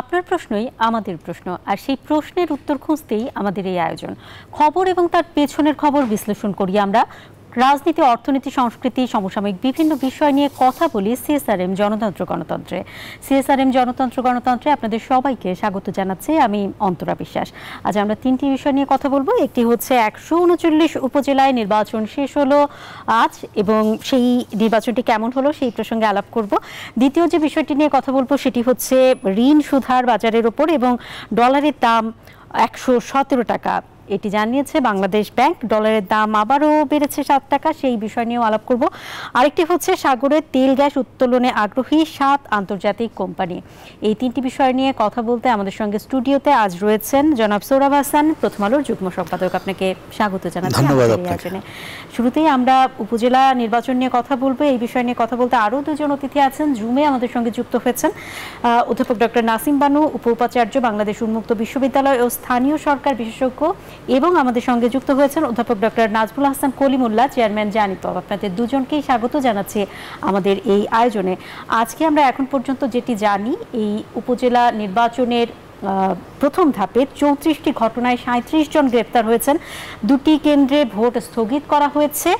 আপনার প্রশ্নই আমাদের প্রশ্ন আর সেই প্রশ্নের উত্তর খুঁজতেই আমাদের এই আয়োজন খবর এবং তার পেছনের খবর বিশ্লেষণ করি আমরা রাজনীতি অর্থনীতি সংস্কৃতি সমসাময়িক বিভিন্ন বিষয় নিয়ে কথা বলি সিএসআরএম জনতন্ত্র গণতন্ত্রে সিএসআরএম জনতন্ত্র গণতন্ত্রে আপনাদের সবাইকে স্বাগত জানাচ্ছি আমি অন্তরা বিশ্বাস আজ আমরা তিনটি বিষয় নিয়ে কথা বলবো একটি হচ্ছে একশো উনচল্লিশ উপজেলায় নির্বাচন শেষ হলো আজ এবং সেই নির্বাচনটি কেমন হলো সেই প্রসঙ্গে আলাপ করব দ্বিতীয় যে বিষয়টি নিয়ে কথা বলবো সেটি হচ্ছে ঋণ সুধার বাজারের ওপর এবং ডলারের দাম একশো সতেরো টাকা এটি জানিয়েছে বাংলাদেশ ব্যাংক ডলারের দাম আবারও বেড়েছে সাত টাকা সেই বিষয় নিয়েও আলাপ করব আরেকটি হচ্ছে সাগরে তেল গ্যাস উত্তোলনে আগ্রহী সাত আন্তর্জাতিক কোম্পানি এই তিনটি বিষয় নিয়ে কথা বলতে আমাদের সঙ্গে স্টুডিওতে আজ রয়েছেন জনাব সৌরভ হাসান প্রথম আলোর যুগ্ম সম্পাদক আপনাকে স্বাগত জানাচ্ছি শুরুতেই আমরা উপজেলা নির্বাচন নিয়ে কথা বলবো এই বিষয় নিয়ে কথা বলতে আরও দুজন অতিথি আছেন জুমে আমাদের সঙ্গে যুক্ত হয়েছেন অধ্যাপক ডক্টর নাসিম বানু উপ উপাচার্য বাংলাদেশ উন্মুক্ত বিশ্ববিদ্যালয় ও স্থানীয় সরকার বিশেষজ্ঞ এবং আমাদের সঙ্গে যুক্ত হয়েছেন অধ্যাপক ডক্টর নাজবুল হাসান কলিমুল্লাহ চেয়ারম্যান জানিতব আপনাদের দুজনকেই স্বাগত জানাচ্ছি আমাদের এই আয়োজনে আজকে আমরা এখন পর্যন্ত যেটি জানি এই উপজেলা নির্বাচনের প্রথম ধাপে চৌত্রিশটি ঘটনায় সাঁত্রিশ জন গ্রেপ্তার হয়েছেন দুটি কেন্দ্রে ভোট স্থগিত করা হয়েছে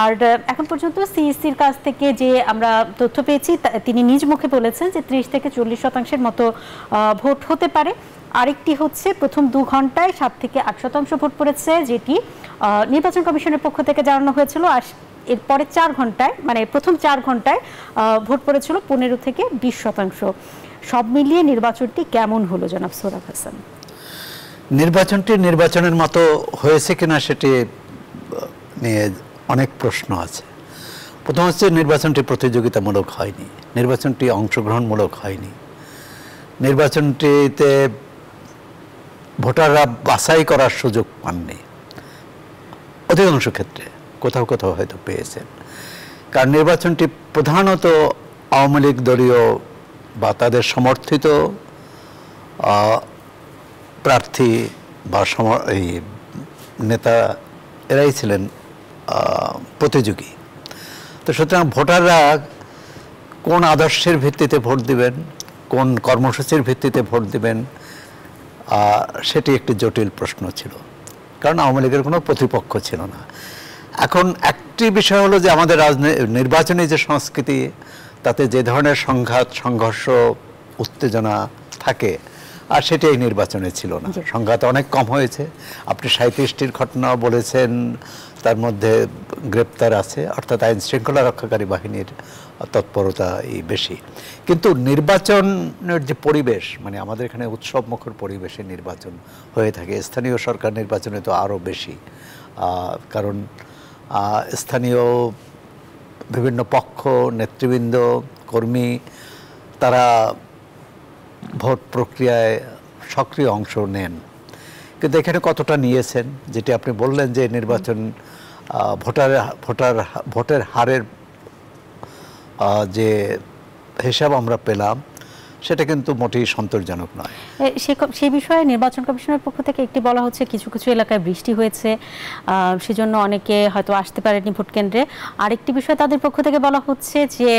আর এখন পর্যন্ত সিইসির কাছ থেকে যে আমরা তথ্য পেয়েছি তিনি নিজ মুখে বলেছেন যে ত্রিশ থেকে চল্লিশ শতাংশের মতো ভোট হতে পারে আরেকটি হচ্ছে প্রথম দু ঘন্টায় সাত থেকে আট শতাংশ ভোট পড়েছে যেটি নির্বাচন কমিশনের পক্ষ থেকে জানানো হয়েছিল আর এরপরে চার ঘন্টায় মানে প্রথম চার ঘন্টায় ভোট পড়েছিল পনেরো থেকে বিশ শতাংশ সব মিলিয়ে নির্বাচনটি কেমন হলো জনাব সোরাফ হাসান নির্বাচনটি নির্বাচনের মতো হয়েছে কিনা সেটি নিয়ে অনেক প্রশ্ন আছে প্রথম হচ্ছে নির্বাচনটি প্রতিযোগিতামূলক হয়নি নির্বাচনটি অংশগ্রহণমূলক হয়নি নির্বাচনটিতে ভোটাররা বাছাই করার সুযোগ পাননি অধিকাংশ ক্ষেত্রে কোথাও কোথাও হয়তো পেয়েছেন কারণ নির্বাচনটি প্রধানত আওয়ামী লীগ দলীয় বা তাদের সমর্থিত প্রার্থী বা সম এই নেতা এরাই ছিলেন প্রতিযোগী তো সুতরাং ভোটাররা কোন আদর্শের ভিত্তিতে ভোট দিবেন কোন কর্মসূচির ভিত্তিতে ভোট দিবেন সেটি একটি জটিল প্রশ্ন ছিল কারণ আওয়ামী লীগের কোনো প্রতিপক্ষ ছিল না এখন একটি বিষয় হলো যে আমাদের নির্বাচনী যে সংস্কৃতি তাতে যে ধরনের সংঘাত সংঘর্ষ উত্তেজনা থাকে আর সেটি এই নির্বাচনে ছিল না সংঘাত অনেক কম হয়েছে আপনি সাঁত্রিশটির ঘটনা বলেছেন তার মধ্যে গ্রেপ্তার আছে অর্থাৎ আইন শৃঙ্খলা রক্ষাকারী বাহিনীর তৎপরতা বেশি কিন্তু নির্বাচনের যে পরিবেশ মানে আমাদের এখানে উৎসব মুখর পরিবেশে নির্বাচন হয়ে থাকে স্থানীয় সরকার নির্বাচনে তো আরও বেশি কারণ স্থানীয় বিভিন্ন পক্ষ নেতৃবৃন্দ কর্মী তারা ভোট প্রক্রিয়ায় সক্রিয় অংশ নেন কিন্তু এখানে কতটা নিয়েছেন যেটি আপনি বললেন যে নির্বাচন ভোটার ভোটার ভোটের হারের যে হিসাব আমরা পেলাম সেটা কিন্তু মোটেই সন্তোষজনক নয় সে বিষয়ে নির্বাচন কমিশনের পক্ষ থেকে একটি বলা হচ্ছে কিছু কিছু এলাকায় বৃষ্টি হয়েছে সেজন্য অনেকে হয়তো আসতে পারেনি ভোট কেন্দ্রে আরেকটি বিষয় তাদের পক্ষ থেকে বলা হচ্ছে যে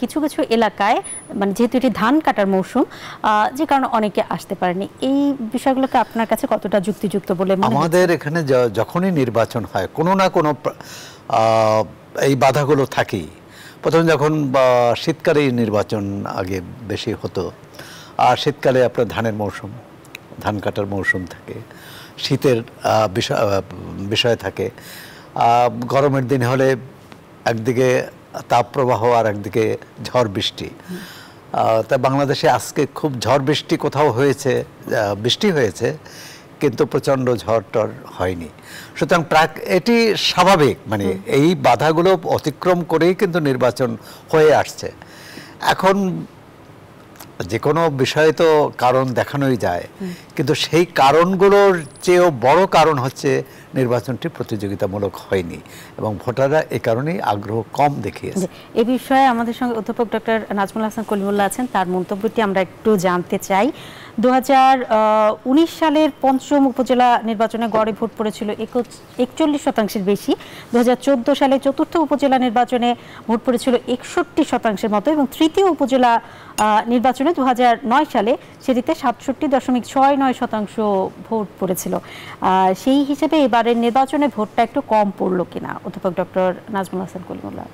কিছু কিছু এলাকায় মানে যেহেতু এটি ধান কাটার মৌসুম যে কারণে অনেকে আসতে পারেনি এই বিষয়গুলোকে আপনার কাছে কতটা যুক্তিযুক্ত বলে আমাদের এখানে যখনই নির্বাচন হয় কোনো না কোনো এই বাধাগুলো থাকেই প্রথম যখন শীতকালেই নির্বাচন আগে বেশি হতো আর শীতকালে আপনার ধানের মৌসুম ধান কাটার মৌসুম থাকে শীতের বিষয় বিষয় থাকে গরমের দিন হলে একদিকে তাপপ্রবাহ আর একদিকে ঝড় বৃষ্টি তা বাংলাদেশে আজকে খুব ঝড় বৃষ্টি কোথাও হয়েছে বৃষ্টি হয়েছে কিন্তু প্রচণ্ড ঝড় হয়নি সুতরাং প্রাক এটি স্বাভাবিক মানে এই বাধাগুলো অতিক্রম করেই কিন্তু নির্বাচন হয়ে আসছে এখন যে কোনো বিষয়ে তো কারণ দেখানোই যায় কিন্তু সেই কারণগুলোর চেয়েও বড় কারণ হচ্ছে নির্বাচনটি প্রতিযোগিতামূলক হয়নি এবং ভোটাররা এ কারণেই আগ্রহ কম দেখিয়েছে এ বিষয়ে আমাদের সঙ্গে অধ্যাপক ডক্টর নাজমুল হাসান কলিমুল্লাহ আছেন তার মন্তব্যটি আমরা একটু জানতে চাই দু সালের পঞ্চম উপজেলা নির্বাচনে গড়ে ভোট পড়েছিল একচল্লিশ শতাংশের বেশি দু সালে চতুর্থ উপজেলা নির্বাচনে ভোট পড়েছিল একষট্টি শতাংশের মতো এবং তৃতীয় উপজেলা নির্বাচনে দু সালে সেটিতে সাতষট্টি দশমিক ছয় নয় শতাংশ ভোট পড়েছিল সেই হিসেবে এবারের নির্বাচনে ভোটটা একটু কম পড়ল কিনা অধ্যাপক ডক্টর নাজমুল হাসান কলিমুল্লাহ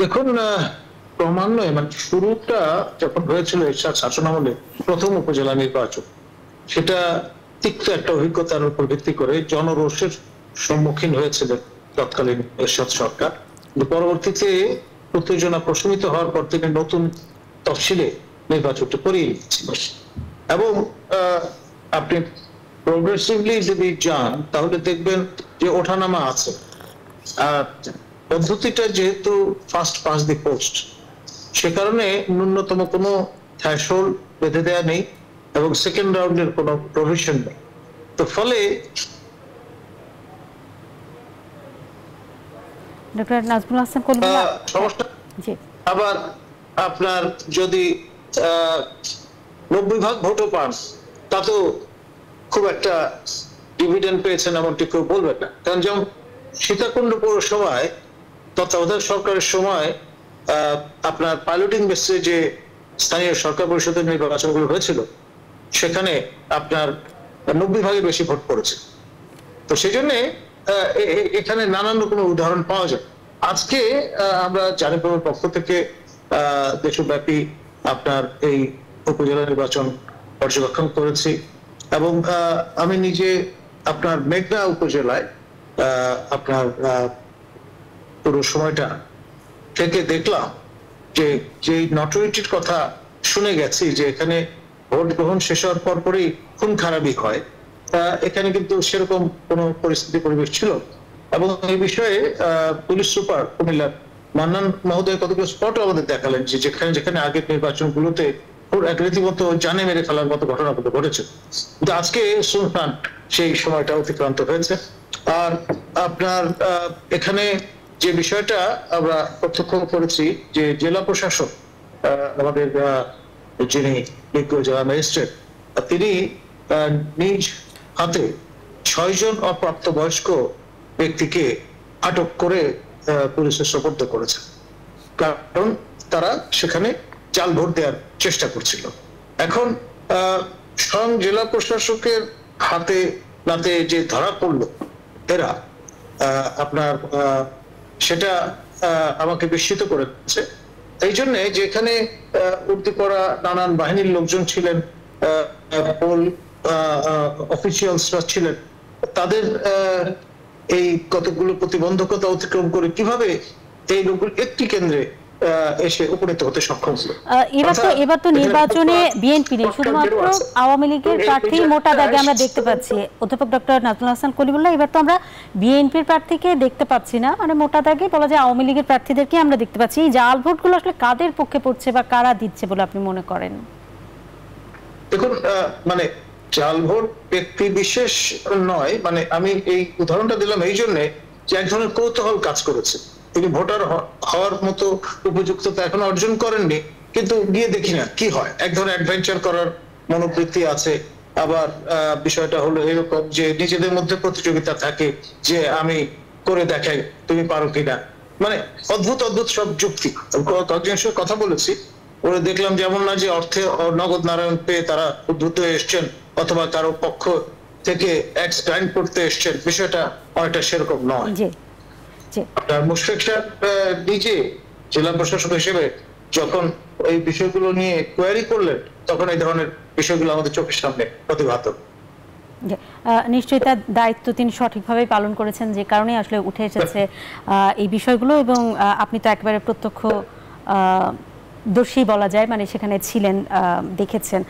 দেখুন ক্রমান্বয়ে মানে শুরুটা যখন হয়েছিল এরশাদ শাসন আমলে প্রথম উপজেলা নির্বাচন সেটা তিক্ত একটা অভিজ্ঞতার উপর ভিত্তি করে জনরোষের সম্মুখীন হয়েছিলেন তৎকালীন এরশাদ সরকার পরবর্তীতে উত্তেজনা প্রশমিত হওয়ার পর থেকে নতুন তফসিলে নির্বাচনটা করিয়ে নিয়েছিলেন এবং আপনি প্রোগ্রেসিভলি যদি যান তাহলে দেখবেন যে ওঠানামা আছে আর পদ্ধতিটা যেহেতু ফার্স্ট পাস দি পোস্ট সে কারণে ন্যূনতম কোনো থ্যাশোল্ড বেঁধে দেয়া নেই এবং সেকেন্ড রাউন্ডের কোনো প্রভিশন নেই তো ফলে আবার আপনার যদি নব্বই ভাগ ভোটও পান তাতেও খুব একটা ডিভিডেন্ড পেয়েছেন এমনটি কেউ বলবেন না কারণ যেমন সীতাকুণ্ড পৌরসভায় তত্ত্বাবধায়ক সরকারের সময় আপনার পাইলটিং বেসে যে স্থানীয় সরকার পরিষদের নির্বাচনগুলো হয়েছিল সেখানে আপনার নব্বই ভাগে বেশি ভোট পড়েছে তো সেই জন্যে এখানে নানান রকমের উদাহরণ পাওয়া যায় আজকে আমরা জানিপুরের পক্ষ থেকে দেশব্যাপী আপনার এই উপজেলা নির্বাচন পর্যবেক্ষণ করেছি এবং আমি নিজে আপনার মেঘনা উপজেলায় আপনার পুরো সময়টা থেকে দেখলাম যে যে নটরিটির কথা শুনে গেছি যে এখানে ভোট গ্রহণ শেষ হওয়ার পর পরই খুন খারাপই হয় তা এখানে কিন্তু সেরকম কোনো পরিস্থিতি পরিবেশ ছিল এবং এই বিষয়ে পুলিশ সুপার কুমিল্লার মান্নান মহোদয় কতগুলো স্পট আমাদের দেখালেন যে যেখানে যেখানে আগের নির্বাচনগুলোতে রীতিমতো জানে মেরে ফেলার মতো ঘটনা কিন্তু ঘটেছে কিন্তু আজকে সুলতান সেই সময়টা অতিক্রান্ত হয়েছে আর আপনার এখানে যে বিষয়টা আমরা প্রত্যক্ষ করেছি যে জেলা প্রশাসক আমাদের যিনি বিজ্ঞ জেলা ম্যাজিস্ট্রেট তিনি নিজ হাতে ছয়জন অপ্রাপ্ত বয়স্ক ব্যক্তিকে আটক করে পুলিশের সপর্দ করেছে কারণ তারা সেখানে চাল ভোট দেওয়ার চেষ্টা করছিল এখন স্বয়ং জেলা প্রশাসকের হাতে নাতে যে ধরা পড়লো এরা আপনার সেটা আমাকে বিস্মিত করেছে এই জন্য যেখানে উর্দি করা নানান বাহিনীর লোকজন ছিলেন পোল অফিসিয়ালসরা ছিলেন তাদের এই কতগুলো প্রতিবন্ধকতা অতিক্রম করে কিভাবে এই লোকগুলো একটি কেন্দ্রে এসে উপনীত হতে সক্ষম এবার তো এবার তো নির্বাচনে বিএনপি নেই শুধুমাত্র আওয়ামী লীগের প্রার্থী মোটা দাগে আমরা দেখতে পাচ্ছি অধ্যাপক ডক্টর নাজমুল হাসান এবার তো আমরা বিএনপির প্রার্থীকে দেখতে পাচ্ছি না মানে মোটা দাগে বলা যায় আওয়ামী লীগের প্রার্থীদেরকে আমরা দেখতে পাচ্ছি এই জাল ভোটগুলো আসলে কাদের পক্ষে পড়ছে বা কারা দিচ্ছে বলে আপনি মনে করেন দেখুন মানে জাল ভোট ব্যক্তি বিশেষ নয় মানে আমি এই উদাহরণটা দিলাম এই জন্য যে এক ধরনের কৌতূহল কাজ করেছে তিনি ভোটার হওয়ার মতো উপযুক্ততা এখন অর্জন করেননি কিন্তু গিয়ে দেখি না কি হয় এক ধরনের অ্যাডভেঞ্চার করার মনোবৃত্তি আছে আবার বিষয়টা হলো এরকম যে নিজেদের মধ্যে প্রতিযোগিতা থাকে যে আমি করে দেখাই তুমি পারো কিনা মানে অদ্ভুত অদ্ভুত সব যুক্তি কয়েকজনের কথা বলেছি ওরা দেখলাম যেমন না যে অর্থে নগদ নারায়ণ পেয়ে তারা উদ্ভূত এসছেন অথবা কারো পক্ষ থেকে এক্স করতে এসছেন বিষয়টা অনেকটা সেরকম নয় মুশফিক সাহেব নিজে জেলা প্রশাসক হিসেবে যখন এই বিষয়গুলো নিয়ে কোয়ারি করলেন তখন এই ধরনের বিষয়গুলো আমাদের চোখের সামনে প্রতিভাত নিশ্চয়ই তার দায়িত্ব তিনি সঠিকভাবে পালন করেছেন যে কারণে আসলে উঠে এসেছে এই বিষয়গুলো এবং আপনি তো একেবারে প্রত্যক্ষ আহ দোষী বলা যায় মানে সেখানে ছিলেন দেখেছেন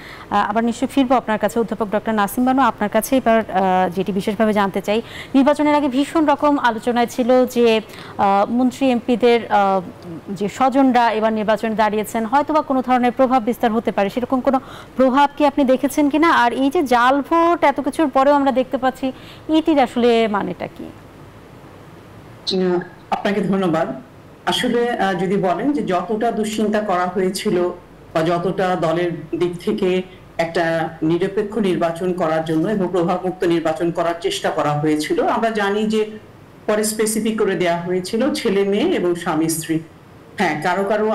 আবার নিশ্চয়ই ফিরবো আপনার কাছে অধ্যাপক ডক্টর নাসিম বানু আপনার কাছে এবার যেটি বিশেষভাবে জানতে চাই নির্বাচনের আগে ভীষণ রকম আলোচনায় ছিল যে মন্ত্রী এমপিদের যে স্বজনরা এবার নির্বাচনে দাঁড়িয়েছেন হয়তো বা কোনো ধরনের প্রভাব বিস্তার হতে পারে সেরকম কোনো প্রভাব কি আপনি দেখেছেন কি না আর এই যে জাল ভোট এত কিছুর পরেও আমরা দেখতে পাচ্ছি ইটির আসলে মানেটা কি আপনাকে ধন্যবাদ আসলে যদি বলেন যে যতটা দুশ্চিন্তা করা হয়েছিল বা যতটা দলের দিক থেকে একটা নিরপেক্ষ নির্বাচন করার জন্য এবং মুক্ত নির্বাচন করার চেষ্টা করা হয়েছিল আমরা জানি যে পরে স্পেসিফিক করে দেয়া হয়েছিল ছেলে মেয়ে এবং স্বামী স্ত্রী হ্যাঁ কারো কারো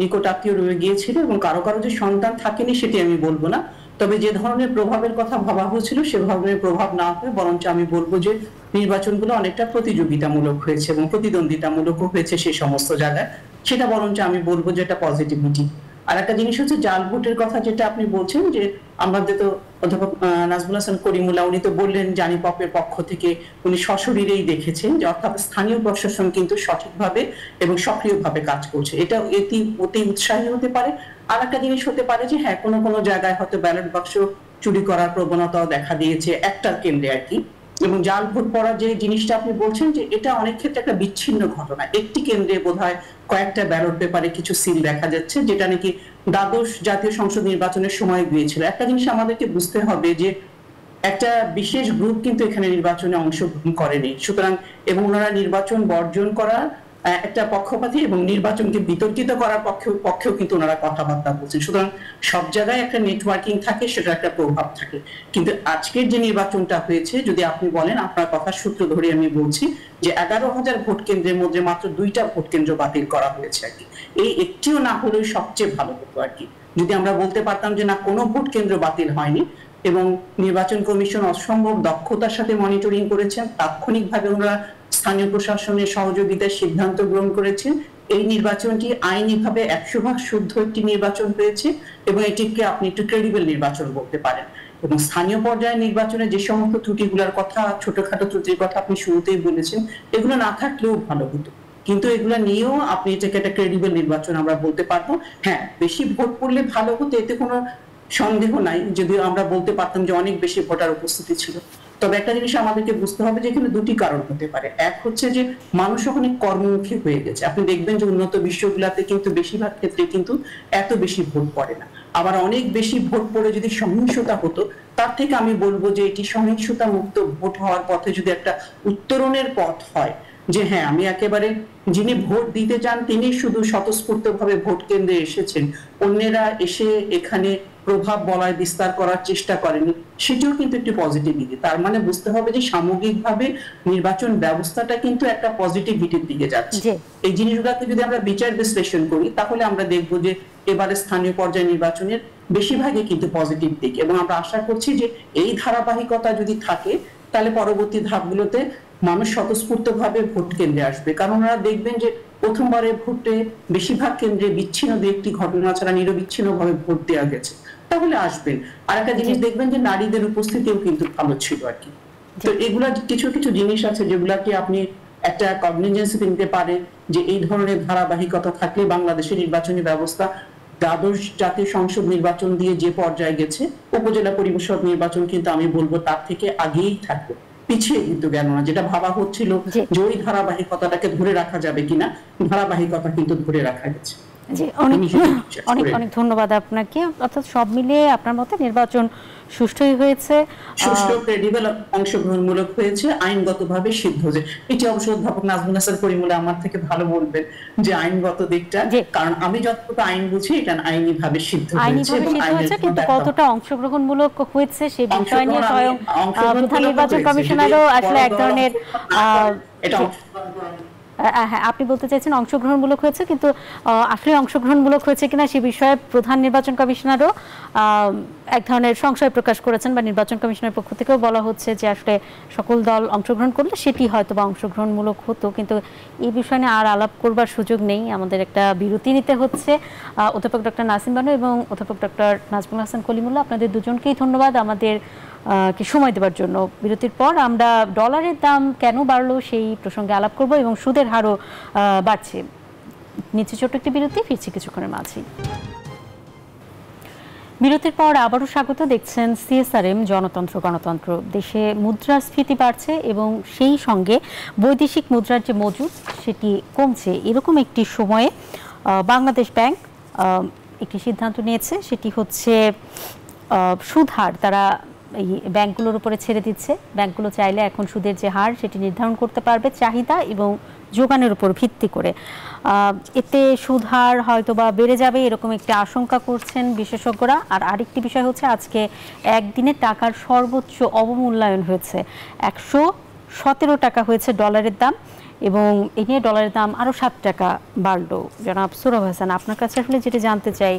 নিকট আত্মীয় রয়ে গিয়েছিল এবং কারো কারো যে সন্তান থাকেনি সেটি আমি বলবো না তবে যে ধরনের প্রভাবের কথা ভাবা হয়েছিল সে ধরনের প্রভাব না হয়ে বরঞ্চ আমি বলবো যে নির্বাচনগুলো অনেকটা প্রতিযোগিতামূলক হয়েছে এবং প্রতিদ্বন্দ্বিতামূলক হয়েছে সেই সমস্ত জায়গায় সেটা বরঞ্চ আমি বলবো যে এটা পজিটিভিটি আর একটা জিনিস হচ্ছে জাল ভোটের কথা যেটা আপনি বলছেন যে আমাদের তো অধ্যাপক নাজমুল হাসান করিমুল্লা উনি তো বললেন জানি পপের পক্ষ থেকে উনি সশরীরেই দেখেছেন যে অর্থাৎ স্থানীয় প্রশাসন কিন্তু সঠিকভাবে এবং সক্রিয়ভাবে কাজ করছে এটা এটি অতি উৎসাহী হতে পারে আর একটা জিনিস হতে পারে যে হ্যাঁ কোনো কোনো জায়গায় হয়তো ব্যালট বাক্স চুরি করার প্রবণতাও দেখা দিয়েছে একটার কেন্দ্রে আর কি এবং জাল ভোট পড়ার যে জিনিসটা আপনি বলছেন যে এটা অনেক ক্ষেত্রে একটা বিচ্ছিন্ন ঘটনা একটি কেন্দ্রে বোধ হয় কয়েকটা ব্যালট পেপারে কিছু সিল দেখা যাচ্ছে যেটা নাকি দ্বাদশ জাতীয় সংসদ নির্বাচনের সময় গিয়েছিল একটা জিনিস আমাদেরকে বুঝতে হবে যে একটা বিশেষ গ্রুপ কিন্তু এখানে নির্বাচনে অংশগ্রহণ করেনি সুতরাং এবং ওনারা নির্বাচন বর্জন করার একটা পক্ষপাতী এবং নির্বাচনকে বিতর্কিত করার পক্ষে পক্ষেও কিন্তু ওনারা কথাবার্তা বলছেন সুতরাং সব জায়গায় একটা নেটওয়ার্কিং থাকে সেটা একটা প্রভাব থাকে কিন্তু আজকের যে নির্বাচনটা হয়েছে যদি আপনি বলেন আপনার কথা সূত্র ধরে আমি বলছি যে এগারো হাজার ভোট কেন্দ্রের মধ্যে মাত্র দুইটা ভোট কেন্দ্র বাতিল করা হয়েছে আর কি এই একটিও না হলেও সবচেয়ে ভালো হতো আর কি যদি আমরা বলতে পারতাম যে না কোনো ভোট কেন্দ্র বাতিল হয়নি এবং নির্বাচন কমিশন অসম্ভব দক্ষতার সাথে মনিটরিং করেছেন তাৎক্ষণিকভাবে ওনারা স্থানীয় প্রশাসনের সহযোগিতার সিদ্ধান্ত গ্রহণ করেছেন এই নির্বাচনটি আইনিভাবে একশো ভাগ শুদ্ধ একটি নির্বাচন হয়েছে এবং এটিকে আপনি একটু ক্রেডিবল নির্বাচন বলতে পারেন এবং স্থানীয় পর্যায়ে নির্বাচনে যে সমস্ত ত্রুটিগুলোর কথা ছোটখাটো ত্রুটির কথা আপনি শুরুতেই বলেছেন এগুলো না থাকলেও ভালো হতো কিন্তু এগুলো নিয়েও আপনি এটাকে একটা ক্রেডিবল নির্বাচন আমরা বলতে পারবো হ্যাঁ বেশি ভোট পড়লে ভালো হতো এতে কোনো সন্দেহ নাই যদিও আমরা বলতে পারতাম যে অনেক বেশি ভোটার উপস্থিতি ছিল তবে একটা জিনিস আমাদেরকে বুঝতে হবে যে এখানে দুটি কারণ হতে পারে এক হচ্ছে যে মানুষ ওখানে কর্মমুখী হয়ে গেছে আপনি দেখবেন যে উন্নত বিশ্বগুলাতে কিন্তু বেশিরভাগ ক্ষেত্রে কিন্তু এত বেশি ভোট পড়ে না আবার অনেক বেশি ভোট পড়ে যদি সহিংসতা হতো তার থেকে আমি বলবো যে এটি সহিংসতা মুক্ত ভোট হওয়ার পথে যদি একটা উত্তরণের পথ হয় যে হ্যাঁ আমি একেবারে যিনি ভোট দিতে চান তিনি শুধু স্বতঃস্ফূর্তভাবে ভোট কেন্দ্রে এসেছেন অন্যেরা এসে এখানে প্রভাব বলায় বিস্তার করার চেষ্টা করেনি সেটিও কিন্তু একটি পজিটিভিটি তার মানে বুঝতে হবে যে সামগ্রিকভাবে নির্বাচন ব্যবস্থাটা কিন্তু একটা পজিটিভিটির দিকে যাচ্ছে এই জিনিসগুলোকে যদি আমরা বিচার বিশ্লেষণ করি তাহলে আমরা দেখব যে এবারে স্থানীয় পর্যায়ে নির্বাচনের বেশিরভাগই কিন্তু পজিটিভ দিক এবং আমরা আশা করছি যে এই ধারাবাহিকতা যদি থাকে তাহলে পরবর্তী ধাপগুলোতে মানুষ স্বতঃস্ফূর্তভাবে ভোট কেন্দ্রে আসবে কারণ ওনারা দেখবেন যে প্রথমবারে ভোটে বেশিরভাগ কেন্দ্রে বিচ্ছিন্ন দু একটি ঘটনা ছাড়া নিরবিচ্ছিন্নভাবে ভোট দেওয়া গেছে তাহলে আসবেন আর একটা জিনিস দেখবেন যে নারীদের উপস্থিতিও কিন্তু ভালো ছিল আর কি তো এগুলা কিছু কিছু জিনিস আছে যেগুলাকে আপনি একটা কগনিজেন্স নিতে পারে যে এই ধরনের ধারাবাহিকতা থাকলে বাংলাদেশের নির্বাচনী ব্যবস্থা দ্বাদশ জাতীয় সংসদ নির্বাচন দিয়ে যে পর্যায়ে গেছে উপজেলা পরিষদ নির্বাচন কিন্তু আমি বলবো তার থেকে আগেই থাকবে পিছিয়ে কিন্তু গেল না যেটা ভাবা হচ্ছিল যে ওই ধারাবাহিকতাটাকে ধরে রাখা যাবে কিনা ধারাবাহিকতা কিন্তু ধরে রাখা গেছে অনেক অনেক ধন্যবাদ আপনাকে অর্থাৎ সব মিলিয়ে আপনার মতে নির্বাচন সুষ্ঠুই হয়েছে সুষ্ঠু ক্রেডিবল অংশগ্রহণমূলক হয়েছে আইনগতভাবে সিদ্ধ যে এটি অবশ্য অধ্যাপক নাজমুন হাসান পরিমুলা আমার থেকে ভালো বলবেন যে আইনগত দিকটা কারণ আমি যতটুকু আইন বুঝি এটা আইনি ভাবে সিদ্ধ হয়েছে সিদ্ধ হয়েছে কিন্তু কতটা অংশগ্রহণমূলক হয়েছে সেই বিষয় নিয়ে স্বয়ং প্রধান নির্বাচন কমিশনারও আসলে এক ধরনের এটা হ্যাঁ আপনি বলতে চাইছেন অংশগ্রহণমূলক হয়েছে কিন্তু আসলে অংশগ্রহণমূলক হয়েছে কিনা সে বিষয়ে প্রধান নির্বাচন কমিশনারও এক ধরনের সংশয় প্রকাশ করেছেন বা নির্বাচন কমিশনের পক্ষ থেকেও বলা হচ্ছে যে আসলে সকল দল অংশগ্রহণ করলে সেটি হয়তো বা অংশগ্রহণমূলক হতো কিন্তু এই বিষয় নিয়ে আর আলাপ করবার সুযোগ নেই আমাদের একটা বিরতি নিতে হচ্ছে অধ্যাপক ডক্টর নাসিম বানু এবং অধ্যাপক ডক্টর নাজমুল হাসান কলিমুল্লা আপনাদের দুজনকেই ধন্যবাদ আমাদের কে সময় দেওয়ার জন্য বিরতির পর আমরা ডলারের দাম কেন বাড়লো সেই প্রসঙ্গে আলাপ করব এবং সুদের হারও বাড়ছে নিচে ছোট্ট একটি বিরতি ফিরছি কিছুক্ষণের মাঝেই বিরতির পর আবারও স্বাগত দেখছেন সিএসআরএম জনতন্ত্র গণতন্ত্র দেশে মুদ্রাস্ফীতি বাড়ছে এবং সেই সঙ্গে বৈদেশিক মুদ্রার যে মজুদ সেটি কমছে এরকম একটি সময়ে বাংলাদেশ ব্যাংক একটি সিদ্ধান্ত নিয়েছে সেটি হচ্ছে সুদহার তারা এই ব্যাংকগুলোর উপরে ছেড়ে দিচ্ছে ব্যাংকগুলো চাইলে এখন সুদের যে হার সেটি নির্ধারণ করতে পারবে চাহিদা এবং যোগানের উপর ভিত্তি করে এতে সুদ হার হয়তো বা বেড়ে যাবে এরকম একটি আশঙ্কা করছেন বিশেষজ্ঞরা আর আরেকটি বিষয় হচ্ছে আজকে একদিনে টাকার সর্বোচ্চ অবমূল্যায়ন হয়েছে একশো সতেরো টাকা হয়েছে ডলারের দাম এবং এ নিয়ে ডলারের দাম আরও সাত টাকা বাড়লো জনাব সুরভ হাসান আপনার কাছে আসলে যেটা জানতে চাই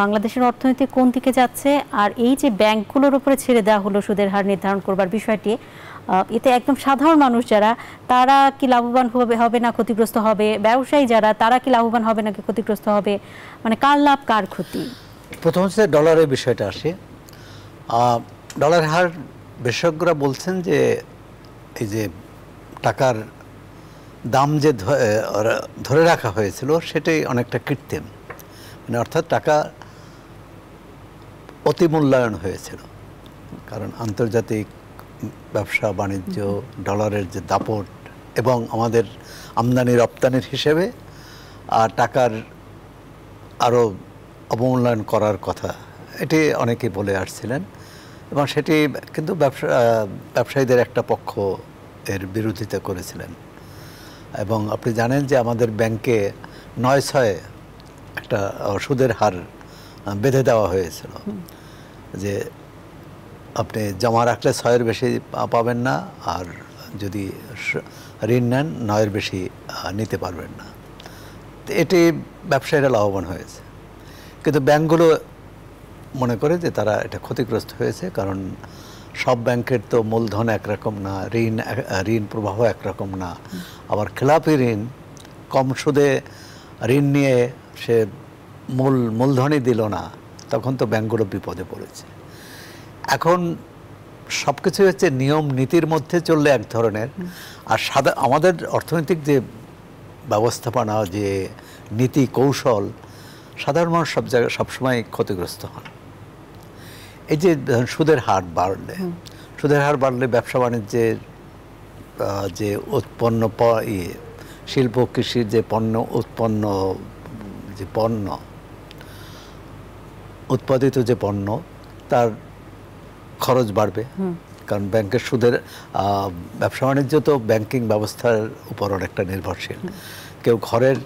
বাংলাদেশের অর্থনীতি কোন দিকে যাচ্ছে আর এই যে ব্যাংকগুলোর উপরে ছেড়ে দেওয়া হলো সুদের হার নির্ধারণ করবার বিষয়টি এতে একদম সাধারণ মানুষ যারা তারা কি লাভবান হবে হবে না ক্ষতিগ্রস্ত হবে ব্যবসায়ী যারা তারা কি লাভবান হবে নাকি ক্ষতিগ্রস্ত হবে মানে কার লাভ কার ক্ষতি প্রথম হচ্ছে ডলারের বিষয়টা আসে ডলার হার বিশেষজ্ঞরা বলছেন যে এই যে টাকার দাম যে ধরে রাখা হয়েছিল সেটাই অনেকটা কৃত্রিম মানে অর্থাৎ টাকা অতিমূল্যায়ন হয়েছিল কারণ আন্তর্জাতিক ব্যবসা বাণিজ্য ডলারের যে দাপট এবং আমাদের আমদানি রপ্তানির হিসেবে আর টাকার আরও অবমূল্যায়ন করার কথা এটি অনেকে বলে আসছিলেন এবং সেটি কিন্তু ব্যবসা ব্যবসায়ীদের একটা পক্ষ এর বিরোধিতা করেছিলেন এবং আপনি জানেন যে আমাদের ব্যাংকে নয় ছয় একটা সুদের হার বেঁধে দেওয়া হয়েছিল যে আপনি জমা রাখলে ছয়ের বেশি পাবেন না আর যদি ঋণ নেন নয়ের বেশি নিতে পারবেন না এটি ব্যবসায়ীরা লাভবান হয়েছে কিন্তু ব্যাংকগুলো মনে করে যে তারা এটা ক্ষতিগ্রস্ত হয়েছে কারণ সব ব্যাংকের তো মূলধন একরকম না ঋণ ঋণ প্রবাহ একরকম না আবার খেলাপি ঋণ কম সুদে ঋণ নিয়ে সে মূল মূলধনই দিল না তখন তো ব্যাঙ্কগুলো বিপদে পড়েছে এখন সব কিছু হচ্ছে নিয়ম নীতির মধ্যে চললে এক ধরনের আর সাদা আমাদের অর্থনৈতিক যে ব্যবস্থাপনা যে নীতি কৌশল সাধারণ মানুষ সব জায়গায় সবসময় ক্ষতিগ্রস্ত হন এই যে সুদের হার বাড়লে সুদের হার বাড়লে ব্যবসা বাণিজ্যের যে উৎপন্ন ইয়ে শিল্প কৃষির যে পণ্য উৎপন্ন যে পণ্য উৎপাদিত যে পণ্য তার খরচ বাড়বে কারণ ব্যাংকের সুদের ব্যবসা বাণিজ্য তো ব্যাংকিং ব্যবস্থার উপর অনেকটা নির্ভরশীল কেউ ঘরের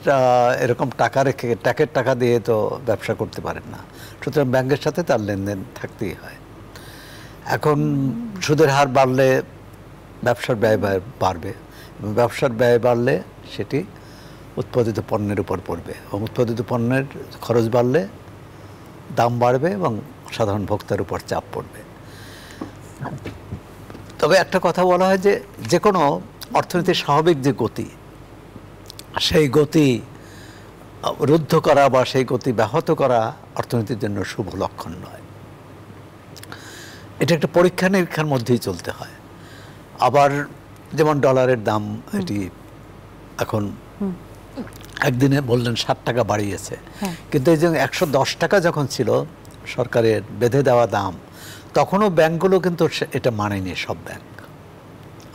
এরকম টাকা রেখে ট্যাকের টাকা দিয়ে তো ব্যবসা করতে পারেন না সুতরাং ব্যাংকের সাথে তার লেনদেন থাকতেই হয় এখন সুদের হার বাড়লে ব্যবসার ব্যয় বাড়বে এবং ব্যবসার ব্যয় বাড়লে সেটি উৎপাদিত পণ্যের উপর পড়বে এবং উৎপাদিত পণ্যের খরচ বাড়লে দাম বাড়বে এবং সাধারণ ভোক্তার উপর চাপ পড়বে তবে একটা কথা বলা হয় যে যে কোনো অর্থনীতির স্বাভাবিক যে গতি সেই গতি রুদ্ধ করা বা সেই গতি ব্যাহত করা অর্থনীতির জন্য শুভ লক্ষণ নয় এটা একটা পরীক্ষা নিরীক্ষার মধ্যেই চলতে হয় আবার যেমন ডলারের দাম এটি এখন একদিনে বললেন ষাট টাকা বাড়িয়েছে হ্যাঁ। কিন্তু এই যে একশো দশ টাকা যখন ছিল সরকারের বেঁধে দেওয়া দাম তখনও ব্যাংকগুলো কিন্তু এটা মানেনি সব ব্যাংক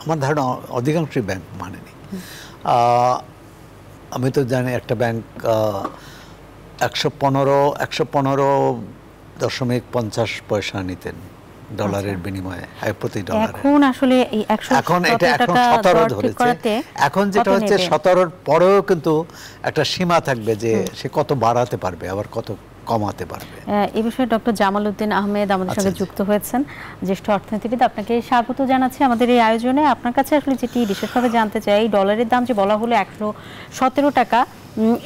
আমার ধারণা অধিকাংশই ব্যাংক মানেনি আমি তো জানি একটা ব্যাংক একশো পনেরো একশো পনেরো দশমিক পঞ্চাশ পয়সা নিতেন ডলারের আচ্ছা। বিনিময়ে প্রতি এখন এটা এখন ধরেছে এখন যেটা হচ্ছে পরেও কিন্তু একটা সীমা থাকবে যে সে কত বাড়াতে পারবে আবার কত কমাতে পারবে এই বিষয়ে ডক্টর জামাল উদ্দিন আহমেদ আমাদের আচ্ছা, সঙ্গে আচ্ছা। যুক্ত হয়েছেন জ্যেষ্ঠ অর্থনীতিবিদ আপনাকে স্বাগত জানাচ্ছি আমাদের এই আয়োজনে আপনার কাছে আসলে যেটি বিশেষভাবে জানতে চাই ডলারের দাম যে বলা হলো একশো সতেরো টাকা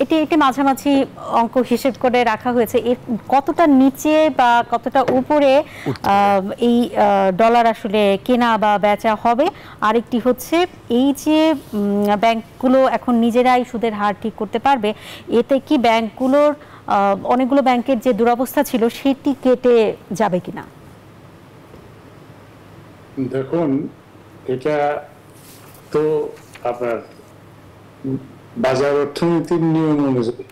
এটি একটি মাঝামাঝি অঙ্ক হিসেব করে রাখা হয়েছে কতটা নিচে বা কতটা উপরে এই ডলার আসলে কেনা বা বেচা হবে আরেকটি হচ্ছে এই যে ব্যাংকগুলো এখন নিজেরাই সুদের হার ঠিক করতে পারবে এতে কি ব্যাংকগুলোর অনেকগুলো ব্যাংকের যে দুরবস্থা ছিল সেটি কেটে যাবে কিনা দেখুন এটা তো আপনার বাজার অর্থনীতির নিয়ম অনুযায়ী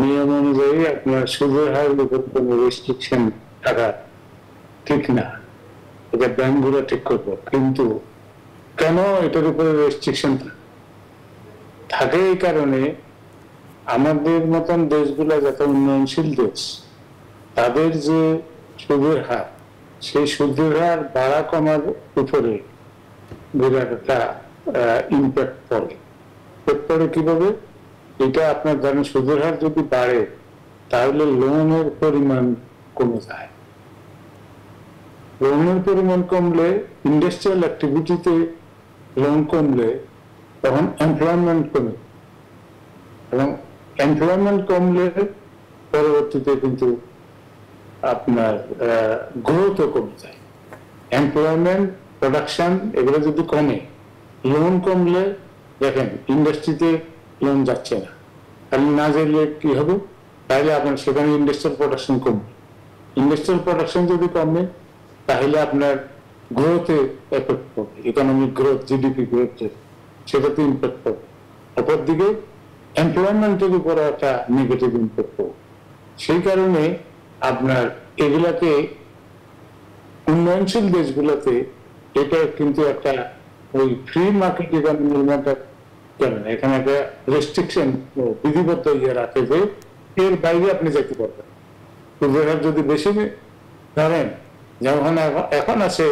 নিয়ম অনুযায়ী আপনার সুদের হারের উপর কোনো রেস্ট্রিকশন থাকা ঠিক না এটা ব্যাংকগুলো ঠিক করব কিন্তু কেন এটার উপরে রেস্ট্রিকশন থাকে এই কারণে আমাদের মতন দেশগুলো যত উন্নয়নশীল দেশ তাদের যে সুদের হার সেই সুদের হার বাড়া কমার উপরে বিরাট একটা ইম্প্যাক্ট পড়ে এফেক্ট করে কিভাবে এটা আপনার ধরেন সুদের হার যদি বাড়ে তাহলে লোনের পরিমাণ কমে যায় লোনের পরিমাণ কমলে ইন্ডাস্ট্রিয়াল অ্যাক্টিভিটিতে লোন কমলে তখন এমপ্লয়মেন্ট কমে এবং এমপ্লয়মেন্ট কমলে পরবর্তীতে কিন্তু আপনার গ্রোথও কমে যায় এমপ্লয়মেন্ট প্রোডাকশন এগুলো যদি কমে লোন কমলে দেখেন ইন্ডাস্ট্রিতে লোন যাচ্ছে না আপনি না জেলে কি হবে তাহলে আপনার সেখানে ইন্ডাস্ট্রিয়াল প্রোডাকশন কমবে ইন্ডাস্ট্রিয়াল প্রোডাকশন যদি কমে তাহলে আপনার গ্রোথে এফেক্ট পড়বে ইকোনমিক গ্রোথ জিডিপি গ্রোথ সেটাতে ইম্প্যাক্ট পড়বে অপরদিকে এমপ্লয়মেন্টের উপরে একটা নেগেটিভ ইম্প্যাক্ট পড়বে সেই কারণে আপনার এগুলাকে উন্নয়নশীল দেশগুলোতে এটা কিন্তু একটা ওই ফ্রি মার্কেট ইকোনমির মধ্যে করেন এখানে একটা রেস্ট্রিকশন বিধিবদ্ধ ইয়ে রাখে যে এর বাইরে আপনি যেতে পারবেন সূর্যের যদি বেশি ধরেন যেমন এখন আছে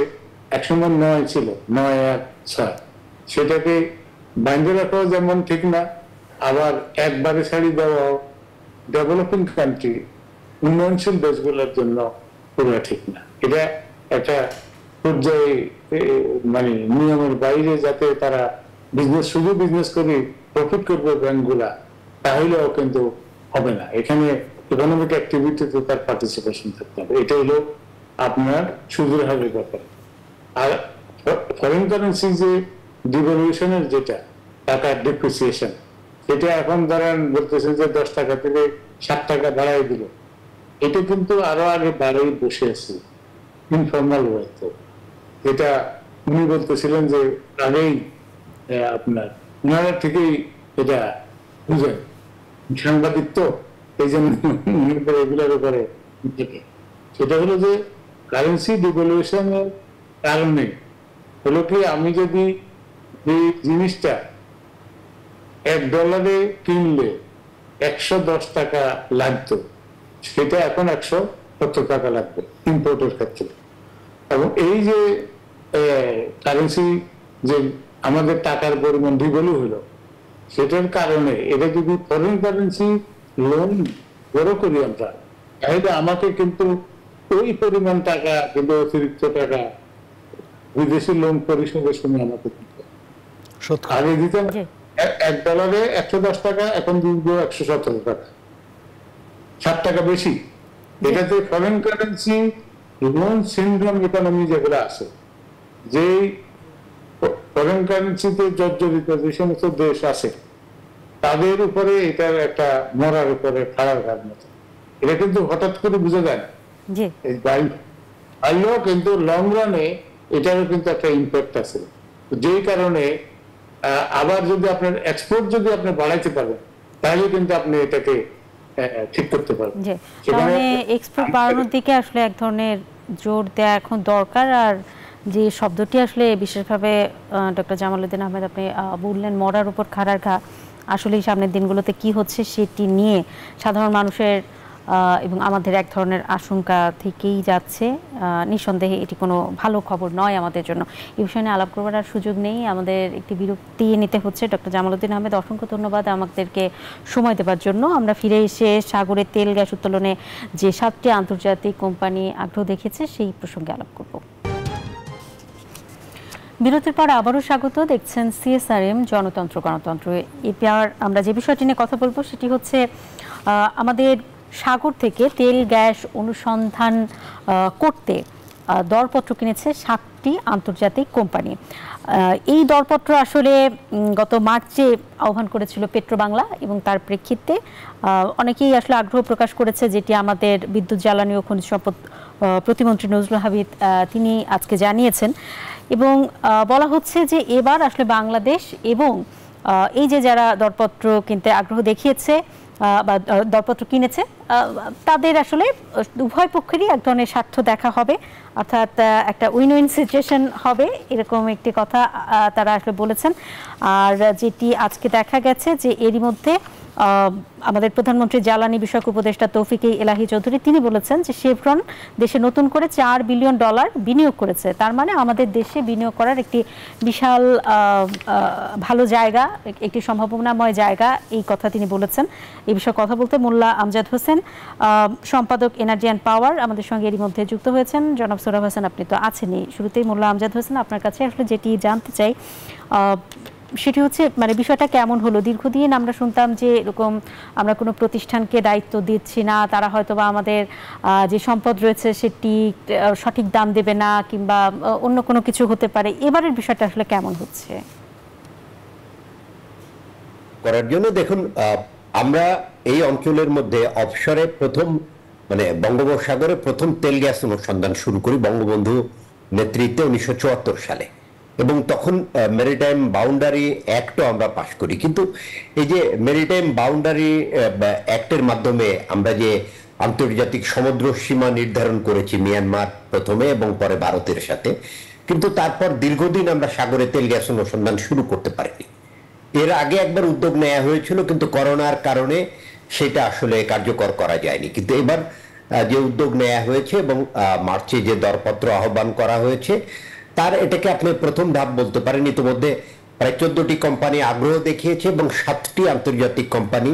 একসময় নয় ছিল নয় এক ছয় সেটাকে বাইন্ধে রাখাও যেমন ঠিক না আবার একবারে ছাড়ি দেওয়াও ডেভেলপিং কান্ট্রি উন্নয়নশীল দেশগুলোর জন্য পুরো ঠিক না এটা একটা পর্যায়ে মানে নিয়মের বাইরে যাতে তারা বিজনেস শুধু বিজনেস করে প্রফিট করবে ব্যাংকগুলা তাহলেও কিন্তু হবে না এখানে ইকোনমিক অ্যাক্টিভিটিতে তার পার্টিসিপেশন থাকতে হবে এটা হলো আপনার সুদের হারের ব্যাপার আর ফরেন কারেন্সি যে ডিভলিউশনের যেটা টাকার ডিপ্রিসিয়েশন এটা এখন ধরেন বলতেছেন যে দশ টাকা থেকে ষাট টাকা বাড়াই দিল এটা কিন্তু আরো আগে বাড়াই বসে আছে ইনফর্মাল ওয়েতে এটা উনি বলতেছিলেন যে আগেই আপনার ওনারা থেকেই এটা বুঝেন সাংবাদিক তো এই জন্য রেগুলার করে থেকে সেটা হলো যে কারেন্সি ডিভ্যালুয়েশনের কারণে হলো কি আমি যদি এই জিনিসটা এক ডলারে কিনলে একশো দশ টাকা লাগতো সেটা এখন একশো সত্তর টাকা লাগবে ইম্পোর্টের ক্ষেত্রে এবং এই যে কারেন্সি যে আমাদের টাকার পরিমাণ দ্বিগুণই হলো সেটার কারণে এটা যদি ফরেন কারেন্সি লোন বড় করি আমরা তাহলে আমাকে কিন্তু ওই পরিমাণ টাকা কিন্তু অতিরিক্ত টাকা বিদেশি লোন পরিশোধের সময় আমাকে দিতে আগে দিতাম এক ডলারে একশো দশ টাকা এখন দিব একশো সতেরো টাকা ষাট টাকা বেশি এটাতে foreign currency loan syndrome economy যেগুলো আছে যে ফরেন কারেন্সিতে জর্জরিত যে সমস্ত দেশ আছে তাদের উপরে এটার একটা মরার উপরে খাড়ার ঘাট মতো এটা কিন্তু হঠাৎ করে বুঝে যায় পারলেও কিন্তু লং রানে এটারও কিন্তু একটা ইম্প্যাক্ট আছে যেই কারণে আবার যদি আপনার এক্সপোর্ট যদি আপনি বাড়াইতে পারেন তাহলে কিন্তু আপনি এটাকে ঠিক করতে পারবেন এক্সপোর্ট বাড়ানোর দিকে আসলে এক ধরনের জোর দেওয়া এখন দরকার আর যে শব্দটি আসলে বিশেষভাবে ডক্টর উদ্দিন আহমেদ আপনি বললেন মরার উপর খাড়ার ঘা আসলেই সামনের দিনগুলোতে কি হচ্ছে সেটি নিয়ে সাধারণ মানুষের এবং আমাদের এক ধরনের আশঙ্কা থেকেই যাচ্ছে নিঃসন্দেহে এটি কোনো ভালো খবর নয় আমাদের জন্য এই বিষয় নিয়ে আলাপ করবার সুযোগ নেই আমাদের একটি বিরক্তি নিতে হচ্ছে ডক্টর উদ্দিন আহমেদ অসংখ্য ধন্যবাদ আমাদেরকে সময় দেওয়ার জন্য আমরা ফিরে এসে সাগরে তেল গ্যাস উত্তোলনে যে সাতটি আন্তর্জাতিক কোম্পানি আগ্রহ দেখেছে সেই প্রসঙ্গে আলাপ করবো বিরতির পর আবারও স্বাগত দেখছেন সিএসআরএম জনতন্ত্র গণতন্ত্র এপিআর আমরা যে বিষয়টি নিয়ে কথা বলবো সেটি হচ্ছে আমাদের সাগর থেকে তেল গ্যাস অনুসন্ধান করতে দরপত্র কিনেছে সাতটি আন্তর্জাতিক কোম্পানি এই দরপত্র আসলে গত মার্চে আহ্বান করেছিল পেট্রোবাংলা এবং তার প্রেক্ষিতে অনেকেই আসলে আগ্রহ প্রকাশ করেছে যেটি আমাদের বিদ্যুৎ জ্বালানি ও খনিজ সম্পদ প্রতিমন্ত্রী নজরুল হাবিদ তিনি আজকে জানিয়েছেন এবং বলা হচ্ছে যে এবার আসলে বাংলাদেশ এবং এই যে যারা দরপত্র কিনতে আগ্রহ দেখিয়েছে বা দরপত্র কিনেছে তাদের আসলে উভয় পক্ষেরই এক ধরনের স্বার্থ দেখা হবে অর্থাৎ একটা উইন উইন সিচুয়েশন হবে এরকম একটি কথা তারা আসলে বলেছেন আর যেটি আজকে দেখা গেছে যে এরই মধ্যে আমাদের প্রধানমন্ত্রী জ্বালানি বিষয়ক উপদেষ্টা তৌফিক এলাহি চৌধুরী তিনি বলেছেন যে শেভরন দেশে নতুন করে চার বিলিয়ন ডলার বিনিয়োগ করেছে তার মানে আমাদের দেশে বিনিয়োগ করার একটি বিশাল ভালো জায়গা একটি সম্ভাবনাময় জায়গা এই কথা তিনি বলেছেন এই বিষয়ে কথা বলতে মোল্লা আমজাদ হোসেন সম্পাদক এনার্জি অ্যান্ড পাওয়ার আমাদের সঙ্গে এরই মধ্যে যুক্ত হয়েছেন জনাব সোরাব হাসান আপনি তো আছেনই শুরুতেই মোল্লা আমজাদ হোসেন আপনার কাছে আসলে যেটি জানতে চাই সেটি হচ্ছে মানে বিষয়টা কেমন হলো দীর্ঘদিন আমরা শুনতাম যে এরকম আমরা কোনো প্রতিষ্ঠানকে দায়িত্ব দিচ্ছি না তারা হয়তো বা আমাদের যে সম্পদ রয়েছে সেটি সঠিক দাম দেবে না কিংবা অন্য কোনো কিছু হতে পারে এবারের বিষয়টা আসলে কেমন হচ্ছে করার জন্য দেখুন আমরা এই অঞ্চলের মধ্যে অবসরে প্রথম মানে বঙ্গোপসাগরে প্রথম তেল গ্যাস অনুসন্ধান শুরু করি বঙ্গবন্ধু নেতৃত্বে উনিশশো সালে এবং তখন মেরিটাইম বাউন্ডারি অ্যাক্টও আমরা পাশ করি কিন্তু এই যে মেরিটাইম বাউন্ডারি অ্যাক্টের মাধ্যমে আমরা যে আন্তর্জাতিক সমুদ্র সীমা নির্ধারণ করেছি মিয়ানমার প্রথমে এবং পরে ভারতের সাথে কিন্তু তারপর দীর্ঘদিন আমরা সাগরে তেল গ্যাস অনুসন্ধান শুরু করতে পারিনি এর আগে একবার উদ্যোগ নেওয়া হয়েছিল কিন্তু করোনার কারণে সেটা আসলে কার্যকর করা যায়নি কিন্তু এবার যে উদ্যোগ নেওয়া হয়েছে এবং মার্চে যে দরপত্র আহ্বান করা হয়েছে তার এটাকে আপনি প্রথম ধাপ বলতে পারেন ইতিমধ্যে প্রায় চোদ্দটি কোম্পানি আগ্রহ দেখিয়েছে এবং সাতটি আন্তর্জাতিক কোম্পানি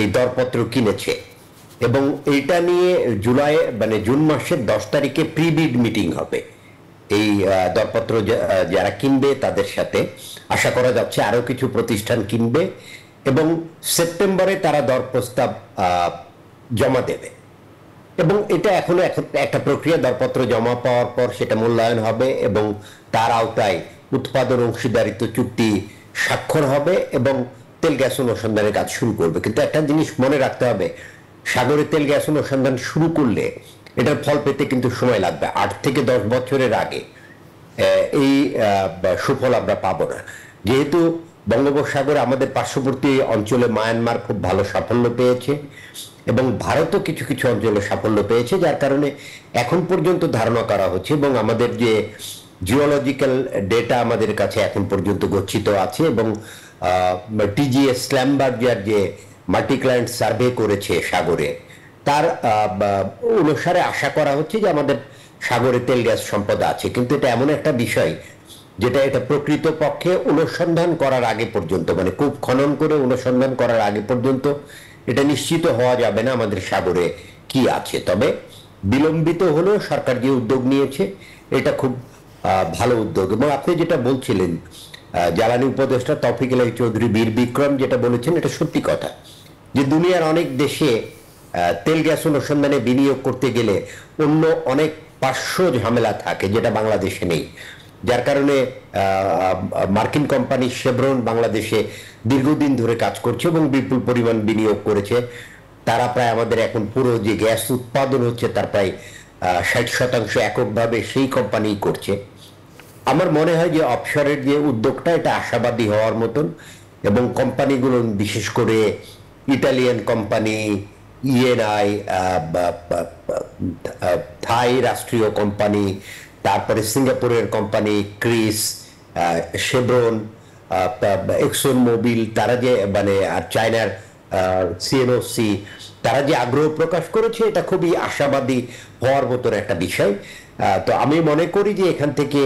এই দরপত্র কিনেছে এবং এটা নিয়ে জুলাই মানে জুন মাসের দশ তারিখে প্রিবিড মিটিং হবে এই দরপত্র যারা কিনবে তাদের সাথে আশা করা যাচ্ছে আরও কিছু প্রতিষ্ঠান কিনবে এবং সেপ্টেম্বরে তারা দর প্রস্তাব জমা দেবে এবং এটা এখনো একটা প্রক্রিয়া দরপত্র জমা পাওয়ার পর সেটা মূল্যায়ন হবে এবং তার আওতায় উৎপাদন অংশীদারিত্ব চুক্তি স্বাক্ষর হবে এবং তেল গ্যাস অনুসন্ধানের কাজ শুরু করবে কিন্তু একটা জিনিস মনে রাখতে হবে সাগরে তেল গ্যাস অনুসন্ধান শুরু করলে এটার ফল পেতে কিন্তু সময় লাগবে আট থেকে দশ বছরের আগে এই সুফল আমরা পাবো না যেহেতু বঙ্গোপসাগর আমাদের পার্শ্ববর্তী অঞ্চলে মায়ানমার খুব ভালো সাফল্য পেয়েছে এবং ভারতও কিছু কিছু অঞ্চলে সাফল্য পেয়েছে যার কারণে এখন পর্যন্ত ধারণা করা হচ্ছে এবং আমাদের যে জিওলজিক্যাল ডেটা আমাদের কাছে এখন পর্যন্ত গচ্ছিত আছে এবং টিজিএস স্ল্যামবার্জার যে মাল্টি ক্লায়েন্ট সার্ভে করেছে সাগরে তার অনুসারে আশা করা হচ্ছে যে আমাদের সাগরে তেল গ্যাস সম্পদ আছে কিন্তু এটা এমন একটা বিষয় যেটা এটা প্রকৃত পক্ষে অনুসন্ধান করার আগে পর্যন্ত মানে কূপ খনন করে অনুসন্ধান করার আগে পর্যন্ত এটা নিশ্চিত হওয়া যাবে না আমাদের সাগরে কি আছে তবে বিলম্বিত হলেও সরকার যে উদ্যোগ নিয়েছে এটা খুব ভালো উদ্যোগ এবং আপনি যেটা বলছিলেন জ্বালানি উপদেষ্টা তফিক আলাই চৌধুরী বীর বিক্রম যেটা বলেছেন এটা সত্যি কথা যে দুনিয়ার অনেক দেশে তেল গ্যাস অনুসন্ধানে বিনিয়োগ করতে গেলে অন্য অনেক পার্শ্ব ঝামেলা থাকে যেটা বাংলাদেশে নেই যার কারণে মার্কিন কোম্পানি শেভরন বাংলাদেশে দীর্ঘদিন ধরে কাজ করছে এবং বিপুল পরিমাণ বিনিয়োগ করেছে তারা প্রায় আমাদের এখন পুরো যে গ্যাস উৎপাদন হচ্ছে তার প্রায় ষাট শতাংশ এককভাবে সেই কোম্পানি করছে আমার মনে হয় যে অপসরের যে উদ্যোগটা এটা আশাবাদী হওয়ার মতন এবং কোম্পানিগুলো বিশেষ করে ইটালিয়ান কোম্পানি ইএনআই থাই রাষ্ট্রীয় কোম্পানি তারপরে সিঙ্গাপুরের কোম্পানি ক্রিস শেব্রন এক্সন মোবিল তারা যে মানে আর চায়নার সিএনওসি তারা যে আগ্রহ প্রকাশ করেছে এটা খুবই আশাবাদী হওয়ার মতো একটা বিষয় তো আমি মনে করি যে এখান থেকে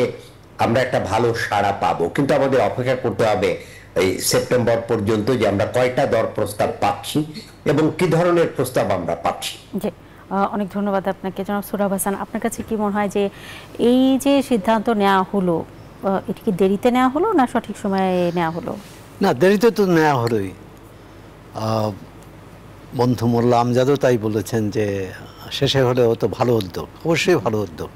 আমরা একটা ভালো সাড়া পাবো কিন্তু আমাদের অপেক্ষা করতে হবে এই সেপ্টেম্বর পর্যন্ত যে আমরা কয়টা দর প্রস্তাব পাচ্ছি এবং কি ধরনের প্রস্তাব আমরা পাচ্ছি অনেক ধন্যবাদ আপনাকে জনাব সুরাব হাসান আপনার কাছে কি মনে হয় যে এই যে সিদ্ধান্ত নেওয়া হলো এটি কি দেরিতে নেওয়া হলো না সঠিক সময়ে নেওয়া হলো না দেরিতে তো নেওয়া হলোই বন্ধু মোল্লা আমজাদও তাই বলেছেন যে শেষে হলে তো ভালো উদ্যোগ অবশ্যই ভালো উদ্যোগ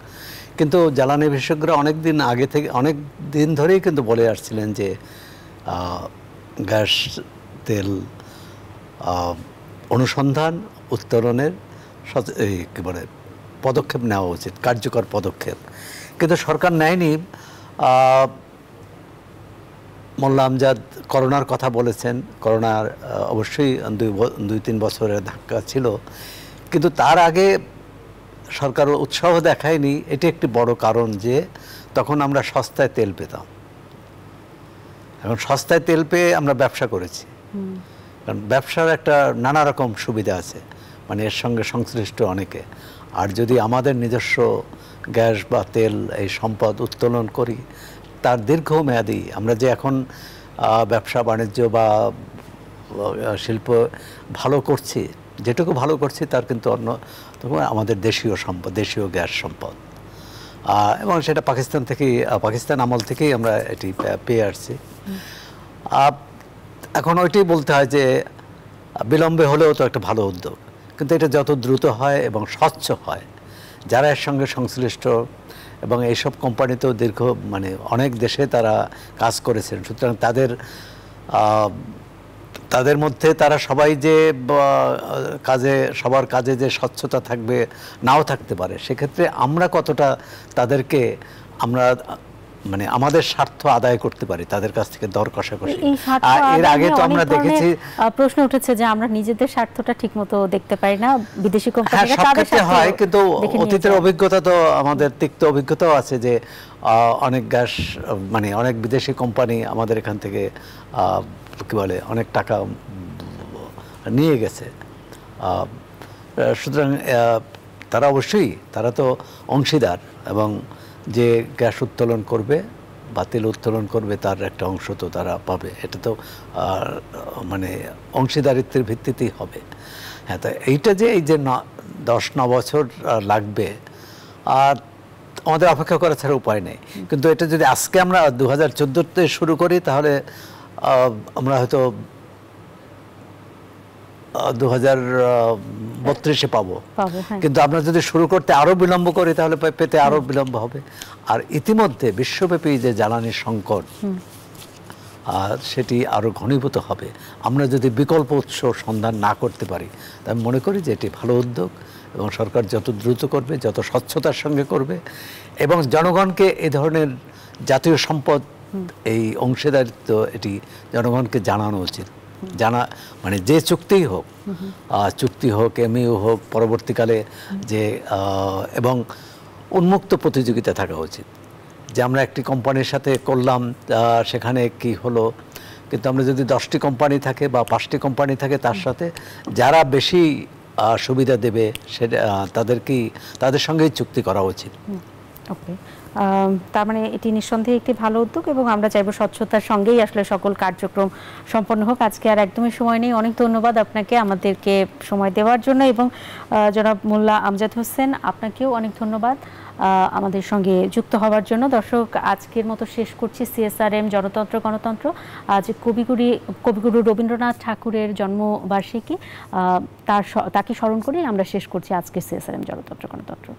কিন্তু জ্বালানি বিশেষজ্ঞরা অনেক দিন আগে থেকে অনেক দিন ধরেই কিন্তু বলে আসছিলেন যে গ্যাস তেল অনুসন্ধান উত্তরণের কী বলে পদক্ষেপ নেওয়া উচিত কার্যকর পদক্ষেপ কিন্তু সরকার নেয়নি মোল্লা আমজাদ করোনার কথা বলেছেন করোনার অবশ্যই দুই দুই তিন বছরের ধাক্কা ছিল কিন্তু তার আগে সরকার উৎসাহ দেখায়নি এটি একটি বড় কারণ যে তখন আমরা সস্তায় তেল পেতাম এখন সস্তায় তেল পেয়ে আমরা ব্যবসা করেছি কারণ ব্যবসার একটা নানা রকম সুবিধা আছে মানে এর সঙ্গে সংশ্লিষ্ট অনেকে আর যদি আমাদের নিজস্ব গ্যাস বা তেল এই সম্পদ উত্তোলন করি তার মেয়াদি আমরা যে এখন ব্যবসা বাণিজ্য বা শিল্প ভালো করছি যেটুকু ভালো করছি তার কিন্তু অন্য আমাদের দেশীয় সম্পদ দেশীয় গ্যাস সম্পদ এবং সেটা পাকিস্তান থেকেই পাকিস্তান আমল থেকেই আমরা এটি পেয়ে আসছি এখন ওইটাই বলতে হয় যে বিলম্বে হলেও তো একটা ভালো উদ্যোগ কিন্তু এটা যত দ্রুত হয় এবং স্বচ্ছ হয় যারা এর সঙ্গে সংশ্লিষ্ট এবং এইসব কোম্পানিতেও দীর্ঘ মানে অনেক দেশে তারা কাজ করেছেন সুতরাং তাদের তাদের মধ্যে তারা সবাই যে কাজে সবার কাজে যে স্বচ্ছতা থাকবে নাও থাকতে পারে সেক্ষেত্রে আমরা কতটা তাদেরকে আমরা মানে আমাদের স্বার্থ আদায় করতে পারি তাদের কাছ থেকে দর কষাকষি আর এর আগে তো আমরা দেখেছি প্রশ্ন উঠেছে যে আমরা নিজেদের স্বার্থটা ঠিকমতো দেখতে পারি না বিদেশি হ্যাঁ, কোম্পানিরা হয় কিন্তু অতীতের অভিজ্ঞতা তো আমাদের তিক্ত অভিজ্ঞতাও আছে যে অনেক গ্যাস মানে অনেক বিদেশি কোম্পানি আমাদের এখান থেকে কি বলে অনেক টাকা নিয়ে গেছে সুতরাং তারা অবশ্যই তারা তো অংশীদার এবং যে গ্যাস উত্তোলন করবে বাতিল উত্তোলন করবে তার একটা অংশ তো তারা পাবে এটা তো মানে অংশীদারিত্বের ভিত্তিতেই হবে হ্যাঁ তা এইটা যে এই যে ন দশ ন বছর লাগবে আর আমাদের অপেক্ষা করা ছাড়া উপায় নেই কিন্তু এটা যদি আজকে আমরা দু হাজার চোদ্দোতে শুরু করি তাহলে আমরা হয়তো দু বত্রিশে পাবো হ্যাঁ। কিন্তু আমরা যদি শুরু করতে আরো বিলম্ব করি তাহলে পেতে আরো বিলম্ব হবে আর ইতিমধ্যে বিশ্বব্যাপী যে জ্বালানি সংকট আর সেটি আরও ঘনীভূত হবে আমরা যদি বিকল্প উৎস সন্ধান না করতে পারি আমি মনে করি যে এটি ভালো উদ্যোগ এবং সরকার যত দ্রুত করবে যত স্বচ্ছতার সঙ্গে করবে এবং জনগণকে এ ধরনের জাতীয় সম্পদ এই অংশীদারিত্ব এটি জনগণকে জানানো উচিত জানা মানে যে চুক্তিই হোক চুক্তি হোক এমইউ হোক পরবর্তীকালে যে এবং উন্মুক্ত প্রতিযোগিতা থাকা উচিত যে আমরা একটি কোম্পানির সাথে করলাম সেখানে কি হলো কিন্তু আমরা যদি দশটি কোম্পানি থাকে বা পাঁচটি কোম্পানি থাকে তার সাথে যারা বেশি সুবিধা দেবে সেটা তাদেরকেই তাদের সঙ্গেই চুক্তি করা উচিত ওকে তার মানে এটি নিঃসন্দেহে একটি ভালো উদ্যোগ এবং আমরা চাইব স্বচ্ছতার সঙ্গেই আসলে সকল কার্যক্রম সম্পন্ন হোক আজকে আর একদমই সময় নেই অনেক ধন্যবাদ আপনাকে আমাদেরকে সময় দেওয়ার জন্য এবং জনাব মোল্লা আমজাদ হোসেন আপনাকেও অনেক ধন্যবাদ আমাদের সঙ্গে যুক্ত হওয়ার জন্য দর্শক আজকের মতো শেষ করছি সিএসআরএম জনতন্ত্র গণতন্ত্র আজ কবিগুরি কবিগুরু রবীন্দ্রনাথ ঠাকুরের জন্মবার্ষিকী তার তাকে স্মরণ করেই আমরা শেষ করছি আজকের সিএসআরএম জনতন্ত্র গণতন্ত্র